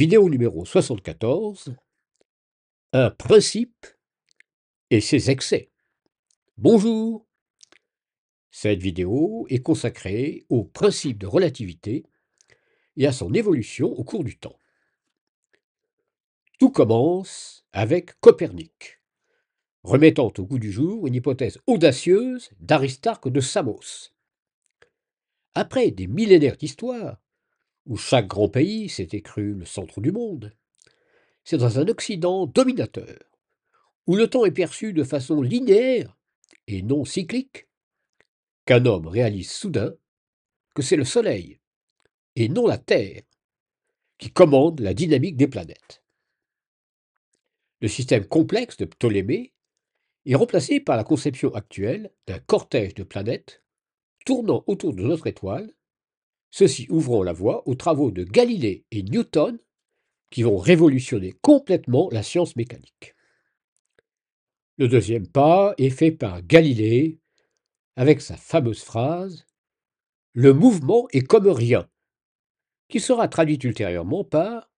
Vidéo numéro 74. Un principe et ses excès. Bonjour. Cette vidéo est consacrée au principe de relativité et à son évolution au cours du temps. Tout commence avec Copernic, remettant au goût du jour une hypothèse audacieuse d'Aristarque de Samos. Après des millénaires d'histoire, où chaque grand pays s'était cru le centre du monde, c'est dans un Occident dominateur, où le temps est perçu de façon linéaire et non cyclique, qu'un homme réalise soudain que c'est le Soleil, et non la Terre, qui commande la dynamique des planètes. Le système complexe de Ptolémée est remplacé par la conception actuelle d'un cortège de planètes tournant autour de notre étoile Ceci ouvrant la voie aux travaux de Galilée et Newton qui vont révolutionner complètement la science mécanique. Le deuxième pas est fait par Galilée avec sa fameuse phrase Le mouvement est comme rien, qui sera traduite ultérieurement par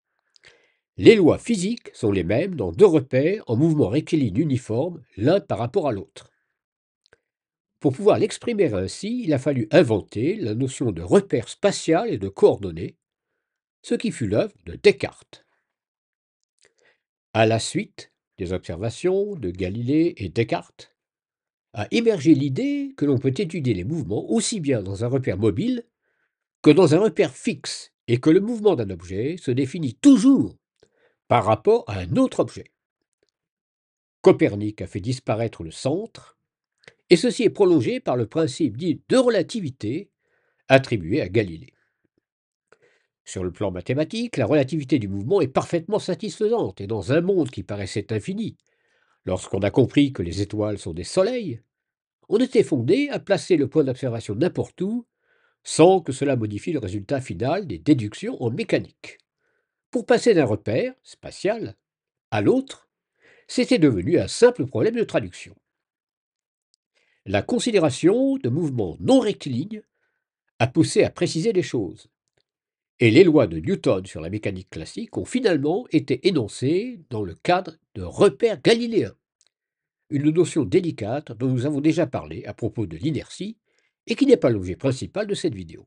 Les lois physiques sont les mêmes dans deux repères en mouvement rectiligne uniforme, l'un par rapport à l'autre. Pour pouvoir l'exprimer ainsi, il a fallu inventer la notion de repère spatial et de coordonnées, ce qui fut l'œuvre de Descartes. À la suite des observations de Galilée et Descartes, a émergé l'idée que l'on peut étudier les mouvements aussi bien dans un repère mobile que dans un repère fixe et que le mouvement d'un objet se définit toujours par rapport à un autre objet. Copernic a fait disparaître le centre et ceci est prolongé par le principe dit de relativité attribué à Galilée. Sur le plan mathématique, la relativité du mouvement est parfaitement satisfaisante, et dans un monde qui paraissait infini, lorsqu'on a compris que les étoiles sont des soleils, on était fondé à placer le point d'observation n'importe où, sans que cela modifie le résultat final des déductions en mécanique. Pour passer d'un repère, spatial, à l'autre, c'était devenu un simple problème de traduction. La considération de mouvements non rectilignes a poussé à préciser les choses. Et les lois de Newton sur la mécanique classique ont finalement été énoncées dans le cadre de repères galiléens, une notion délicate dont nous avons déjà parlé à propos de l'inertie et qui n'est pas l'objet principal de cette vidéo.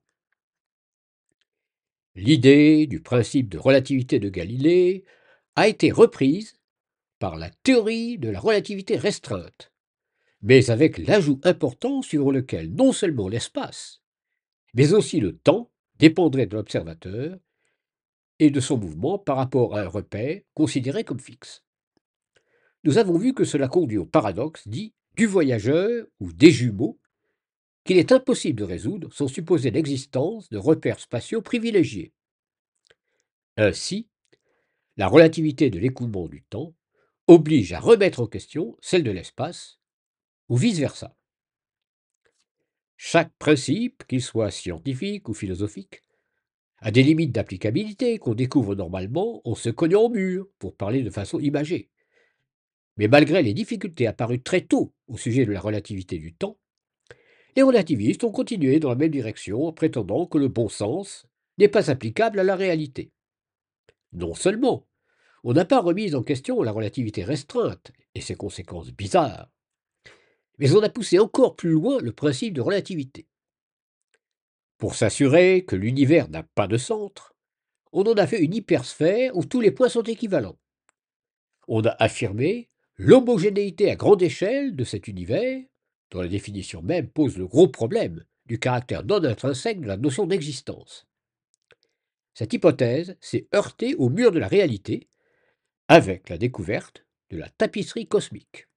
L'idée du principe de relativité de Galilée a été reprise par la théorie de la relativité restreinte, mais avec l'ajout important sur lequel non seulement l'espace, mais aussi le temps dépendrait de l'observateur et de son mouvement par rapport à un repère considéré comme fixe. Nous avons vu que cela conduit au paradoxe dit du voyageur ou des jumeaux, qu'il est impossible de résoudre sans supposer l'existence de repères spatiaux privilégiés. Ainsi, la relativité de l'écoulement du temps oblige à remettre en question celle de l'espace ou vice-versa. Chaque principe, qu'il soit scientifique ou philosophique, a des limites d'applicabilité qu'on découvre normalement en se cognant au mur, pour parler de façon imagée. Mais malgré les difficultés apparues très tôt au sujet de la relativité du temps, les relativistes ont continué dans la même direction en prétendant que le bon sens n'est pas applicable à la réalité. Non seulement on n'a pas remis en question la relativité restreinte et ses conséquences bizarres, mais on a poussé encore plus loin le principe de relativité. Pour s'assurer que l'univers n'a pas de centre, on en a fait une hypersphère où tous les points sont équivalents. On a affirmé l'homogénéité à grande échelle de cet univers, dont la définition même pose le gros problème du caractère non intrinsèque de la notion d'existence. Cette hypothèse s'est heurtée au mur de la réalité avec la découverte de la tapisserie cosmique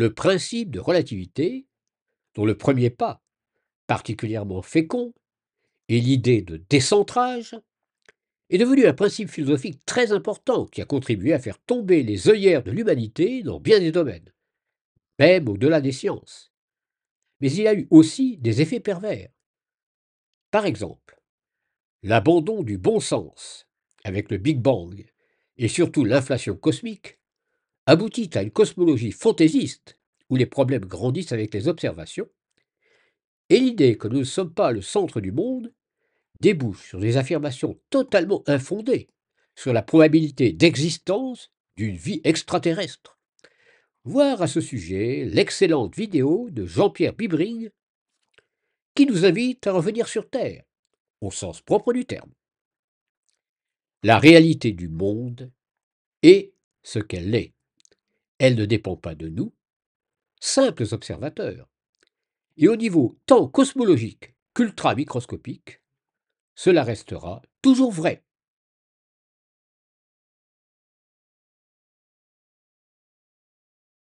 le principe de relativité, dont le premier pas, particulièrement fécond, est l'idée de décentrage, est devenu un principe philosophique très important qui a contribué à faire tomber les œillères de l'humanité dans bien des domaines, même au-delà des sciences. Mais il a eu aussi des effets pervers. Par exemple, l'abandon du bon sens avec le Big Bang et surtout l'inflation cosmique aboutit à une cosmologie fantaisiste où les problèmes grandissent avec les observations, et l'idée que nous ne sommes pas le centre du monde débouche sur des affirmations totalement infondées sur la probabilité d'existence d'une vie extraterrestre. Voir à ce sujet l'excellente vidéo de Jean-Pierre Bibring qui nous invite à revenir sur Terre, au sens propre du terme. La réalité du monde est ce qu'elle est. Elle ne dépend pas de nous, simples observateurs. Et au niveau tant cosmologique qu'ultramicroscopique, microscopique cela restera toujours vrai.